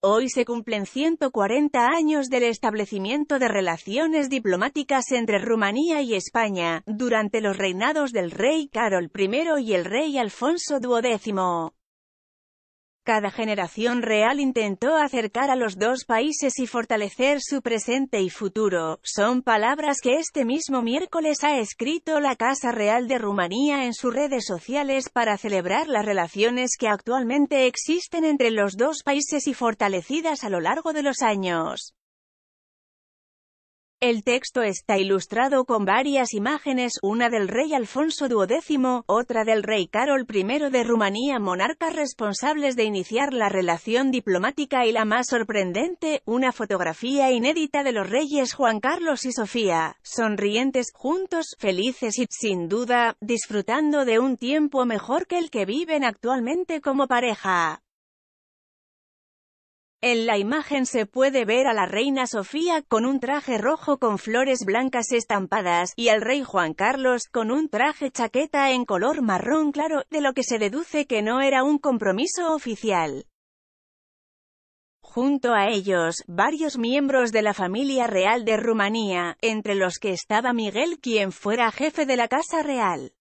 Hoy se cumplen 140 años del establecimiento de relaciones diplomáticas entre Rumanía y España, durante los reinados del rey Carol I y el rey Alfonso XII. Cada generación real intentó acercar a los dos países y fortalecer su presente y futuro, son palabras que este mismo miércoles ha escrito la Casa Real de Rumanía en sus redes sociales para celebrar las relaciones que actualmente existen entre los dos países y fortalecidas a lo largo de los años. El texto está ilustrado con varias imágenes, una del rey Alfonso XII, otra del rey Carol I de Rumanía, monarcas responsables de iniciar la relación diplomática y la más sorprendente, una fotografía inédita de los reyes Juan Carlos y Sofía, sonrientes, juntos, felices y, sin duda, disfrutando de un tiempo mejor que el que viven actualmente como pareja. En la imagen se puede ver a la reina Sofía con un traje rojo con flores blancas estampadas, y al rey Juan Carlos con un traje chaqueta en color marrón claro, de lo que se deduce que no era un compromiso oficial. Junto a ellos, varios miembros de la familia real de Rumanía, entre los que estaba Miguel quien fuera jefe de la Casa Real.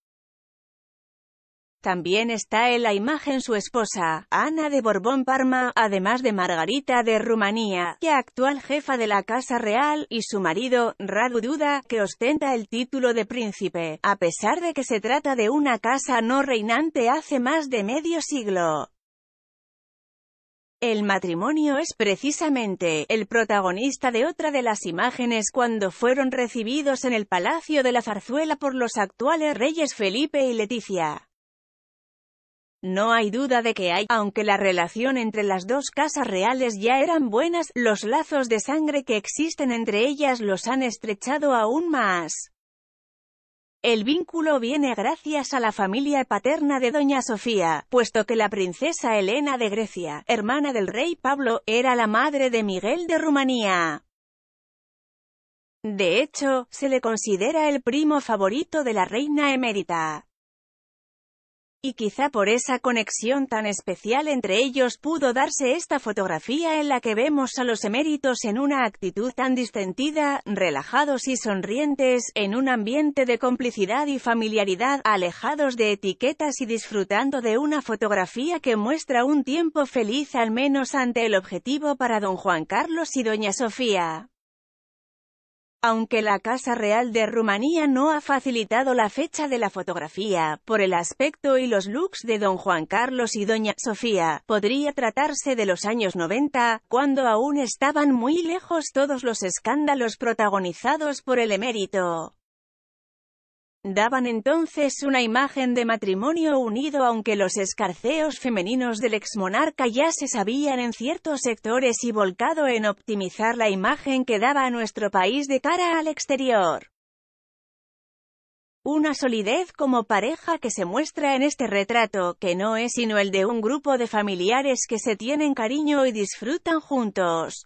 También está en la imagen su esposa, Ana de Borbón Parma, además de Margarita de Rumanía, que actual jefa de la Casa Real, y su marido, Radu Duda, que ostenta el título de príncipe, a pesar de que se trata de una casa no reinante hace más de medio siglo. El matrimonio es precisamente el protagonista de otra de las imágenes cuando fueron recibidos en el Palacio de la Zarzuela por los actuales reyes Felipe y Leticia. No hay duda de que hay, aunque la relación entre las dos casas reales ya eran buenas, los lazos de sangre que existen entre ellas los han estrechado aún más. El vínculo viene gracias a la familia paterna de Doña Sofía, puesto que la princesa Elena de Grecia, hermana del rey Pablo, era la madre de Miguel de Rumanía. De hecho, se le considera el primo favorito de la reina emérita. Y quizá por esa conexión tan especial entre ellos pudo darse esta fotografía en la que vemos a los eméritos en una actitud tan distendida, relajados y sonrientes, en un ambiente de complicidad y familiaridad, alejados de etiquetas y disfrutando de una fotografía que muestra un tiempo feliz al menos ante el objetivo para don Juan Carlos y doña Sofía. Aunque la Casa Real de Rumanía no ha facilitado la fecha de la fotografía, por el aspecto y los looks de don Juan Carlos y doña Sofía, podría tratarse de los años 90, cuando aún estaban muy lejos todos los escándalos protagonizados por el emérito. Daban entonces una imagen de matrimonio unido aunque los escarceos femeninos del exmonarca ya se sabían en ciertos sectores y volcado en optimizar la imagen que daba a nuestro país de cara al exterior. Una solidez como pareja que se muestra en este retrato, que no es sino el de un grupo de familiares que se tienen cariño y disfrutan juntos.